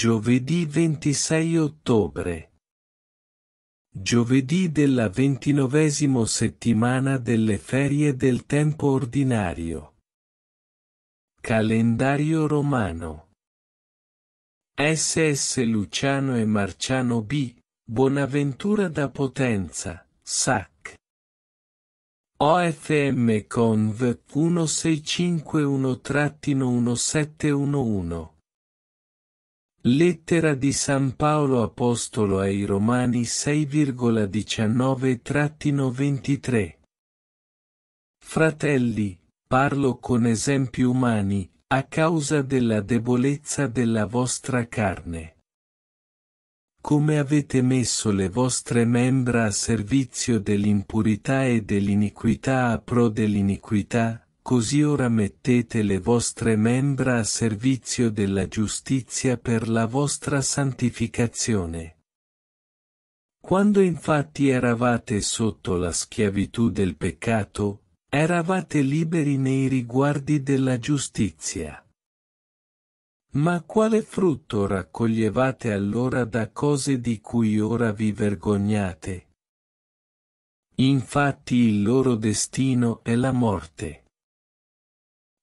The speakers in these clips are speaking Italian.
Giovedì 26 ottobre. Giovedì della ventinovesimo settimana delle ferie del tempo ordinario. Calendario romano. SS Luciano e Marciano B. Buonaventura da Potenza, SAC. OFM Conv 1651 1 1711 Lettera di San Paolo Apostolo ai Romani 6,19-23 Fratelli, parlo con esempi umani, a causa della debolezza della vostra carne. Come avete messo le vostre membra a servizio dell'impurità e dell'iniquità a pro dell'iniquità, così ora mettete le vostre membra a servizio della giustizia per la vostra santificazione. Quando infatti eravate sotto la schiavitù del peccato, eravate liberi nei riguardi della giustizia. Ma quale frutto raccoglievate allora da cose di cui ora vi vergognate? Infatti il loro destino è la morte.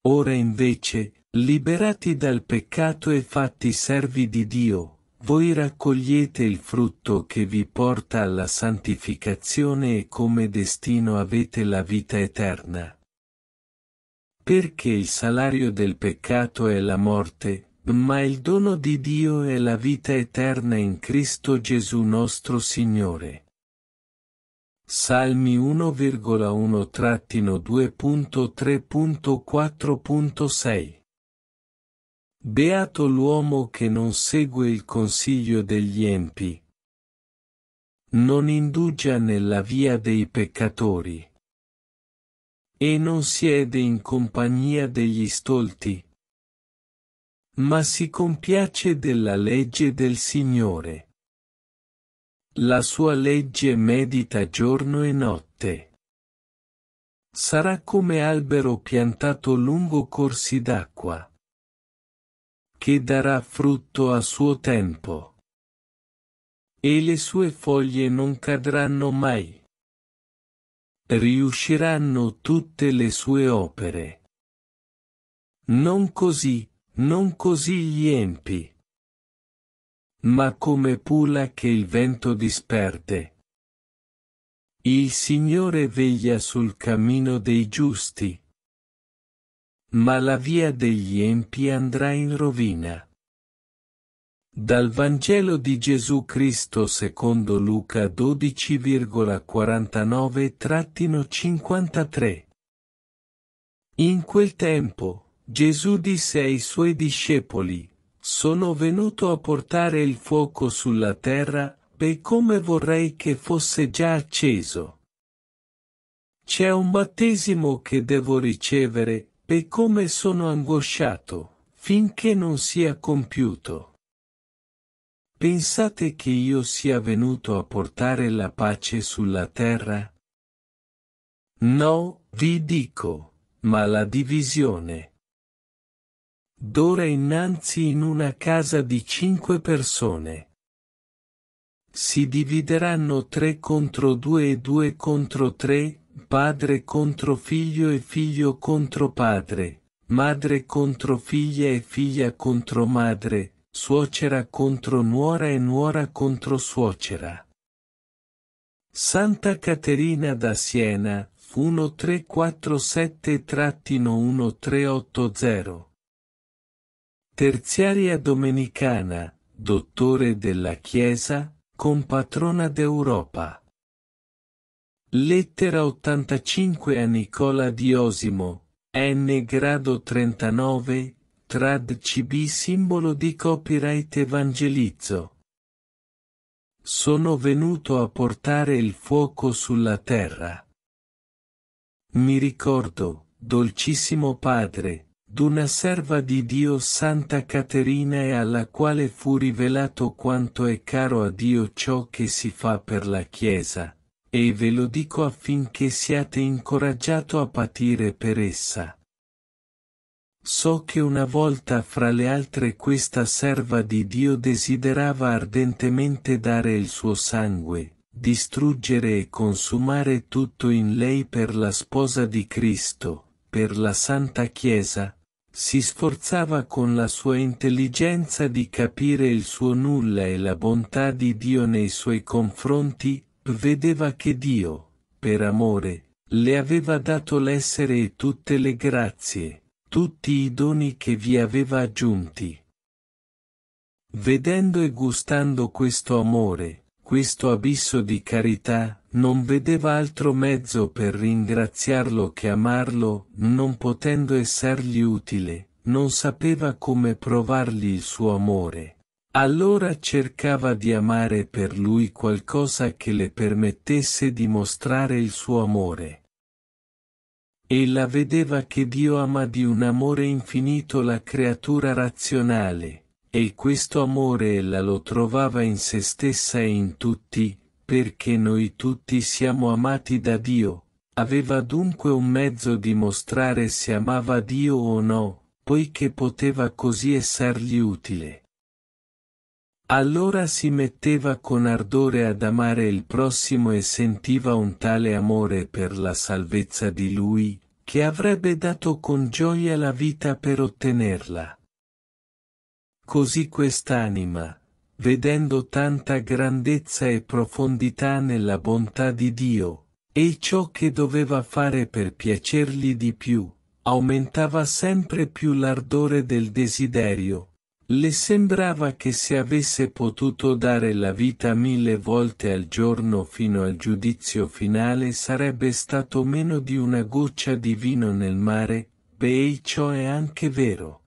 Ora invece, liberati dal peccato e fatti servi di Dio, voi raccogliete il frutto che vi porta alla santificazione e come destino avete la vita eterna. Perché il salario del peccato è la morte, ma il dono di Dio è la vita eterna in Cristo Gesù nostro Signore. Salmi 1,1-2.3.4.6 Beato l'uomo che non segue il consiglio degli empi. Non indugia nella via dei peccatori. E non siede in compagnia degli stolti. Ma si compiace della legge del Signore. La sua legge medita giorno e notte. Sarà come albero piantato lungo corsi d'acqua, che darà frutto a suo tempo. E le sue foglie non cadranno mai. Riusciranno tutte le sue opere. Non così, non così gli empi ma come pula che il vento disperde. Il Signore veglia sul cammino dei giusti, ma la via degli empi andrà in rovina. Dal Vangelo di Gesù Cristo secondo Luca 12,49-53 In quel tempo, Gesù disse ai suoi discepoli, sono venuto a portare il fuoco sulla terra, e come vorrei che fosse già acceso. C'è un battesimo che devo ricevere, e come sono angosciato, finché non sia compiuto. Pensate che io sia venuto a portare la pace sulla terra? No, vi dico, ma la divisione d'ora innanzi in una casa di cinque persone. Si divideranno tre contro due e due contro tre, padre contro figlio e figlio contro padre, madre contro figlia e figlia contro madre, suocera contro nuora e nuora contro suocera. Santa Caterina da Siena, 1347-1380 Terziaria domenicana, dottore della Chiesa, compatrona d'Europa. Lettera 85 a Nicola di Osimo, N grado 39, trad CB simbolo di copyright evangelizzo. Sono venuto a portare il fuoco sulla terra. Mi ricordo, dolcissimo Padre, d'una serva di Dio Santa Caterina e alla quale fu rivelato quanto è caro a Dio ciò che si fa per la Chiesa, e ve lo dico affinché siate incoraggiato a patire per essa. So che una volta fra le altre questa serva di Dio desiderava ardentemente dare il suo sangue, distruggere e consumare tutto in lei per la sposa di Cristo, per la Santa Chiesa, si sforzava con la sua intelligenza di capire il suo nulla e la bontà di Dio nei suoi confronti, vedeva che Dio, per amore, le aveva dato l'essere e tutte le grazie, tutti i doni che vi aveva aggiunti. Vedendo e gustando questo amore, questo abisso di carità, non vedeva altro mezzo per ringraziarlo che amarlo, non potendo essergli utile, non sapeva come provargli il suo amore. Allora cercava di amare per lui qualcosa che le permettesse di mostrare il suo amore. Ella vedeva che Dio ama di un amore infinito la creatura razionale, e questo amore ella lo trovava in se stessa e in tutti, perché noi tutti siamo amati da Dio. Aveva dunque un mezzo di mostrare se amava Dio o no, poiché poteva così essergli utile. Allora si metteva con ardore ad amare il prossimo e sentiva un tale amore per la salvezza di lui, che avrebbe dato con gioia la vita per ottenerla. Così quest'anima, vedendo tanta grandezza e profondità nella bontà di Dio, e ciò che doveva fare per piacergli di più, aumentava sempre più l'ardore del desiderio. Le sembrava che se avesse potuto dare la vita mille volte al giorno fino al giudizio finale sarebbe stato meno di una goccia di vino nel mare, beh ciò è anche vero.